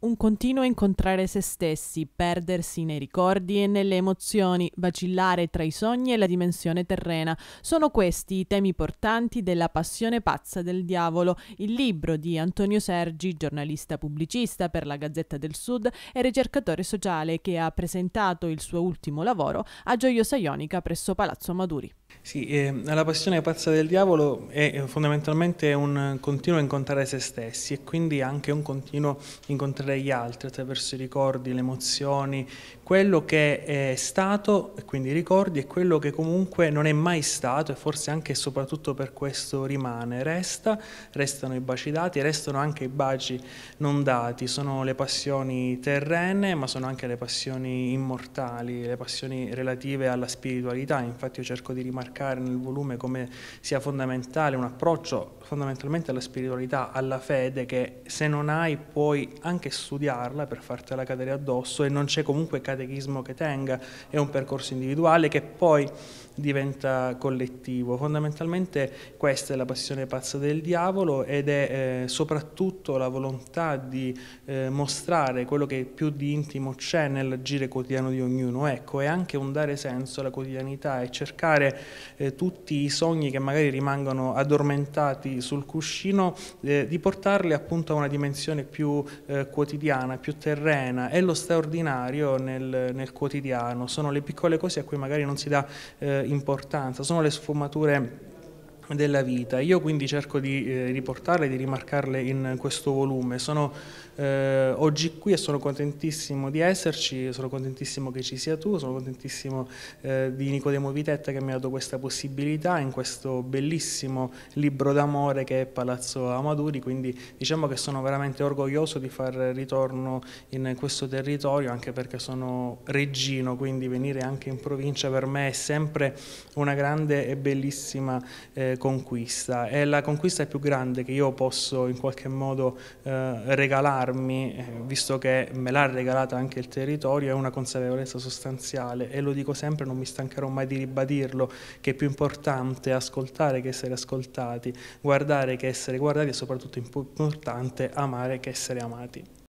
un continuo incontrare se stessi, perdersi nei ricordi e nelle emozioni, vacillare tra i sogni e la dimensione terrena. Sono questi i temi portanti della Passione pazza del diavolo, il libro di Antonio Sergi, giornalista pubblicista per la Gazzetta del Sud e ricercatore sociale che ha presentato il suo ultimo lavoro a Gioiosa Ionica presso Palazzo Maduri. Sì, eh, la passione pazza del diavolo è eh, fondamentalmente un continuo incontrare se stessi e quindi anche un continuo incontrare trarre gli altri attraverso i ricordi, le emozioni, quello che è stato, e quindi i ricordi, e quello che comunque non è mai stato e forse anche e soprattutto per questo rimane, resta, restano i baci dati, restano anche i baci non dati, sono le passioni terrene ma sono anche le passioni immortali, le passioni relative alla spiritualità, infatti io cerco di rimarcare nel volume come sia fondamentale un approccio fondamentalmente alla spiritualità, alla fede che se non hai puoi anche studiarla, per fartela cadere addosso e non c'è comunque catechismo che tenga, è un percorso individuale che poi diventa collettivo. Fondamentalmente questa è la passione pazza del diavolo ed è eh, soprattutto la volontà di eh, mostrare quello che più di intimo c'è nell'agire quotidiano di ognuno, ecco, è anche un dare senso alla quotidianità e cercare eh, tutti i sogni che magari rimangono addormentati sul cuscino, eh, di portarli appunto a una dimensione più eh, quotidiana, più terrena, è lo straordinario nel, nel, quotidiano, sono le piccole cose a cui magari non si dà eh, importanza, sono le sfumature della vita. Io quindi cerco di eh, riportarle, di rimarcarle in questo volume. Sono eh, oggi qui e sono contentissimo di esserci, sono contentissimo che ci sia tu, sono contentissimo eh, di Nicodemo Vitetta che mi ha dato questa possibilità in questo bellissimo libro d'amore che è Palazzo Amaduri, quindi diciamo che sono veramente orgoglioso di far ritorno in questo territorio anche perché sono reggino, quindi venire anche in provincia per me è sempre una grande e bellissima eh, conquista e la conquista più grande che io posso in qualche modo eh, regalarmi, eh, visto che me l'ha regalata anche il territorio, è una consapevolezza sostanziale e lo dico sempre, non mi stancherò mai di ribadirlo, che è più importante ascoltare che essere ascoltati, guardare che essere guardati e soprattutto importante amare che essere amati.